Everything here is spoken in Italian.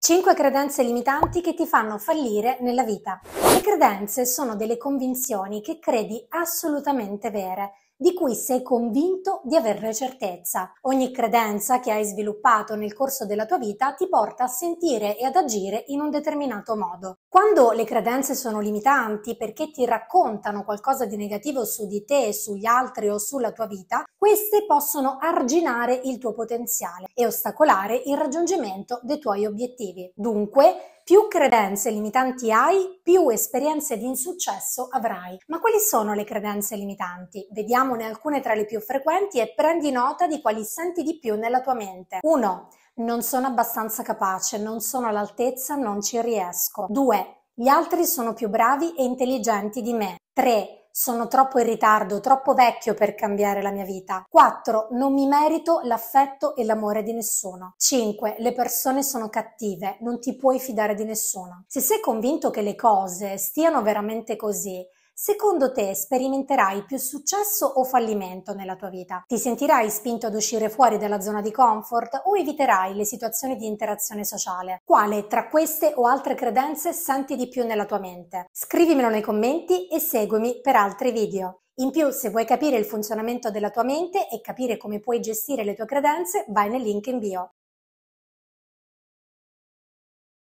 5 credenze limitanti che ti fanno fallire nella vita. Le credenze sono delle convinzioni che credi assolutamente vere di cui sei convinto di averne certezza. Ogni credenza che hai sviluppato nel corso della tua vita ti porta a sentire e ad agire in un determinato modo. Quando le credenze sono limitanti perché ti raccontano qualcosa di negativo su di te, sugli altri o sulla tua vita, queste possono arginare il tuo potenziale e ostacolare il raggiungimento dei tuoi obiettivi. Dunque, più credenze limitanti hai, più esperienze di insuccesso avrai. Ma quali sono le credenze limitanti? Vediamone alcune tra le più frequenti e prendi nota di quali senti di più nella tua mente. 1 non sono abbastanza capace, non sono all'altezza, non ci riesco. 2. Gli altri sono più bravi e intelligenti di me. 3. Sono troppo in ritardo, troppo vecchio per cambiare la mia vita. 4. Non mi merito l'affetto e l'amore di nessuno. 5. Le persone sono cattive, non ti puoi fidare di nessuno. Se sei convinto che le cose stiano veramente così, Secondo te sperimenterai più successo o fallimento nella tua vita? Ti sentirai spinto ad uscire fuori dalla zona di comfort o eviterai le situazioni di interazione sociale? Quale tra queste o altre credenze senti di più nella tua mente? Scrivimelo nei commenti e seguimi per altri video. In più, se vuoi capire il funzionamento della tua mente e capire come puoi gestire le tue credenze, vai nel link in bio.